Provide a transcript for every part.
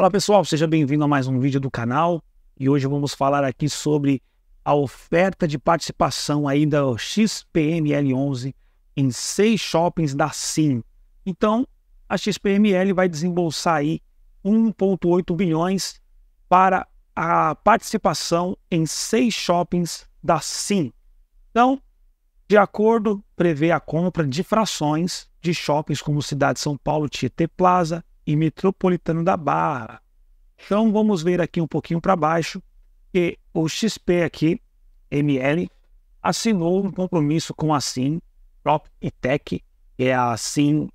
Fala pessoal, seja bem-vindo a mais um vídeo do canal e hoje vamos falar aqui sobre a oferta de participação aí da XPML11 em seis shoppings da SIM. Então, a XPML vai desembolsar aí 1,8 bilhões para a participação em seis shoppings da SIM. Então, de acordo, prevê a compra de frações de shoppings como Cidade de São Paulo, Tietê Plaza, e metropolitano da Barra. Então vamos ver aqui um pouquinho para baixo que o XP aqui, ML, assinou um compromisso com a SIM, Prop e Tech, que é a SIM,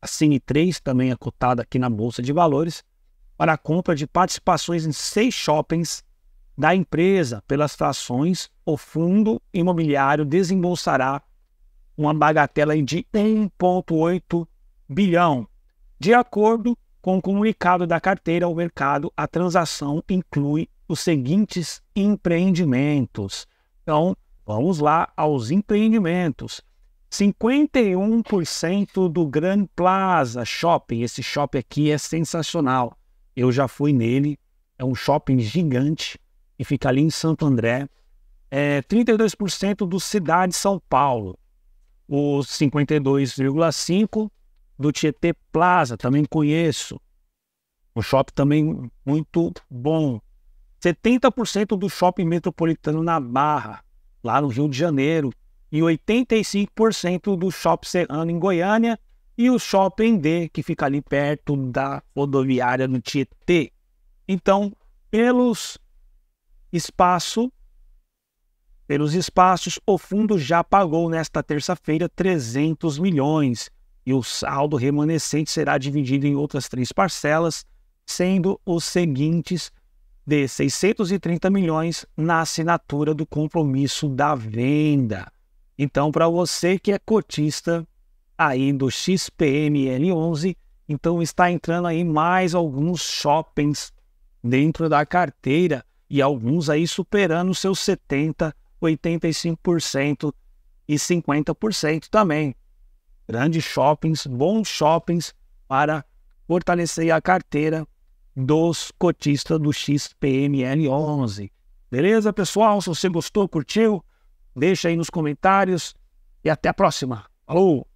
a SIM 3, também é cotada aqui na Bolsa de Valores, para a compra de participações em seis shoppings da empresa pelas frações, o fundo imobiliário desembolsará uma bagatela de 1,8 bilhão de acordo com o comunicado da carteira ao mercado, a transação inclui os seguintes empreendimentos. Então, vamos lá aos empreendimentos. 51% do Grand Plaza Shopping. Esse shopping aqui é sensacional. Eu já fui nele. É um shopping gigante e fica ali em Santo André. É 32% do Cidade São Paulo. Os 52,5% do Tietê Plaza, também conheço. o shopping também muito bom. 70% do shopping metropolitano na Barra, lá no Rio de Janeiro, e 85% do shopping serrano em Goiânia e o shopping D, que fica ali perto da rodoviária no Tietê. Então, pelos espaço pelos espaços, o fundo já pagou nesta terça-feira 300 milhões e o saldo remanescente será dividido em outras três parcelas, sendo os seguintes de 630 milhões na assinatura do compromisso da venda. Então, para você que é cotista aí do XPML11, então está entrando aí mais alguns shoppings dentro da carteira e alguns aí superando seus 70, 85% e 50% também grandes shoppings, bons shoppings para fortalecer a carteira dos cotistas do XPML11. Beleza, pessoal? Se você gostou, curtiu, deixa aí nos comentários e até a próxima. Falou!